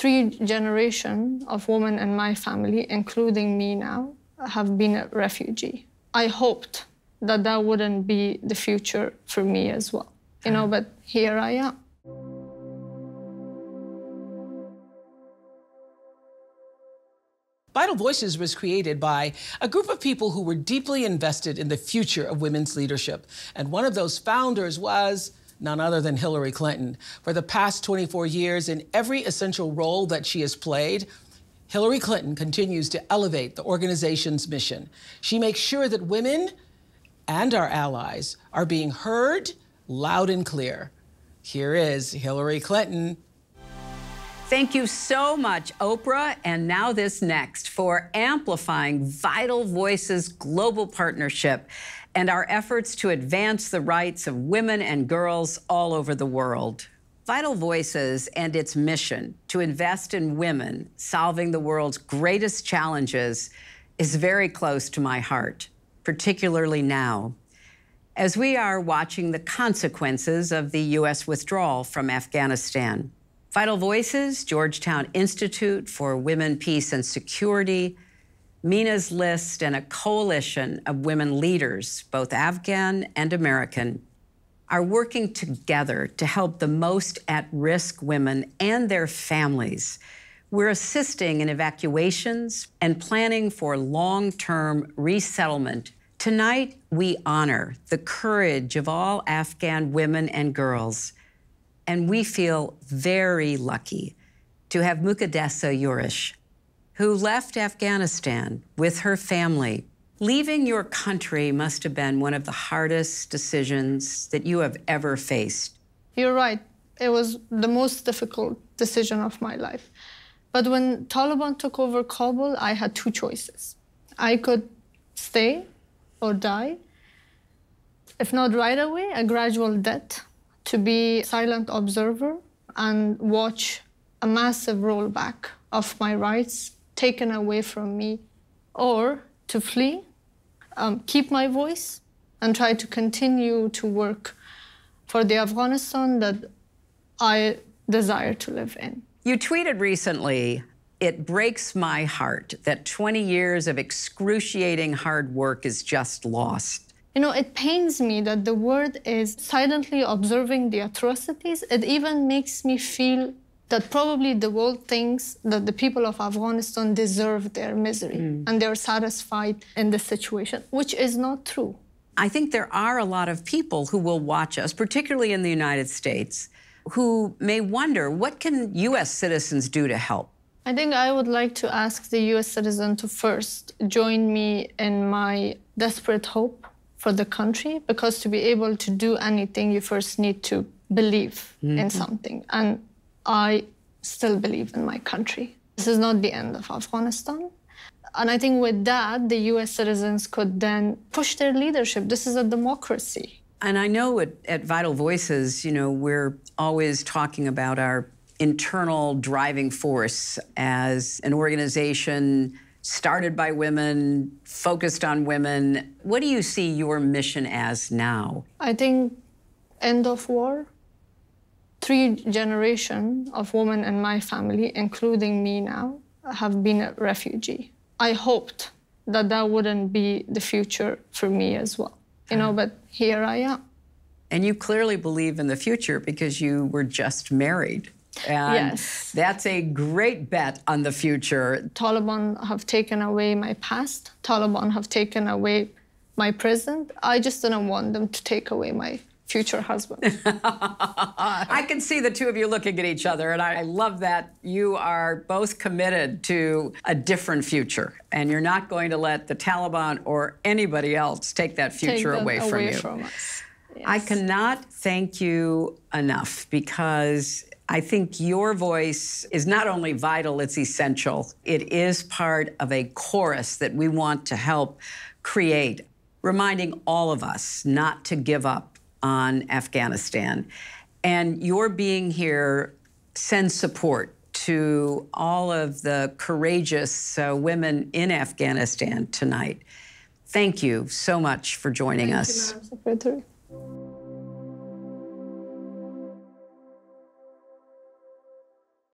three generations of women in my family, including me now, have been a refugee. I hoped that that wouldn't be the future for me as well. You know, but here I am. Vital Voices was created by a group of people who were deeply invested in the future of women's leadership. And one of those founders was none other than Hillary Clinton. For the past 24 years, in every essential role that she has played, Hillary Clinton continues to elevate the organization's mission. She makes sure that women and our allies are being heard loud and clear. Here is Hillary Clinton. Thank you so much, Oprah, and now this next for amplifying Vital Voices Global Partnership and our efforts to advance the rights of women and girls all over the world. Vital Voices and its mission to invest in women solving the world's greatest challenges is very close to my heart, particularly now. As we are watching the consequences of the U.S. withdrawal from Afghanistan, Vital Voices, Georgetown Institute for Women, Peace, and Security, Mina's List and a coalition of women leaders, both Afghan and American, are working together to help the most at risk women and their families. We're assisting in evacuations and planning for long term resettlement. Tonight, we honor the courage of all Afghan women and girls. And we feel very lucky to have Mukadesa Yurish who left Afghanistan with her family. Leaving your country must have been one of the hardest decisions that you have ever faced. You're right. It was the most difficult decision of my life. But when Taliban took over Kabul, I had two choices. I could stay or die. If not right away, a gradual death to be silent observer and watch a massive rollback of my rights taken away from me, or to flee, um, keep my voice, and try to continue to work for the Afghanistan that I desire to live in. You tweeted recently, it breaks my heart that 20 years of excruciating hard work is just lost. You know, it pains me that the world is silently observing the atrocities. It even makes me feel that probably the world thinks that the people of Afghanistan deserve their misery mm. and they're satisfied in the situation, which is not true. I think there are a lot of people who will watch us, particularly in the United States, who may wonder what can U.S. citizens do to help? I think I would like to ask the U.S. citizen to first join me in my desperate hope for the country, because to be able to do anything, you first need to believe mm -hmm. in mm-hmm. something. And I still believe in my country. This is not the end of Afghanistan. And I think with that, the US citizens could then push their leadership. This is a democracy. And I know at, at Vital Voices, you know, we're always talking about our internal driving force as an organization started by women, focused on women. What do you see your mission as now? I think end of war, three generation of women in my family, including me now, have been a refugee. I hoped that that wouldn't be the future for me as well, you know, but here I am. And you clearly believe in the future because you were just married. And yes. that's a great bet on the future. Taliban have taken away my past. Taliban have taken away my present. I just didn't want them to take away my future husband. I can see the two of you looking at each other, and I, I, love that you are both committed to a different future, and you're not going to let the Taliban or anybody else take that future take away, away, from you. From us. Yes. I cannot thank you enough because I think your voice is not only vital, it's essential. It is part of a chorus that we want to help create, reminding all of us not to give up on Afghanistan. And your being here sends support to all of the courageous uh, women in Afghanistan tonight. Thank you so much for joining Thank us. You,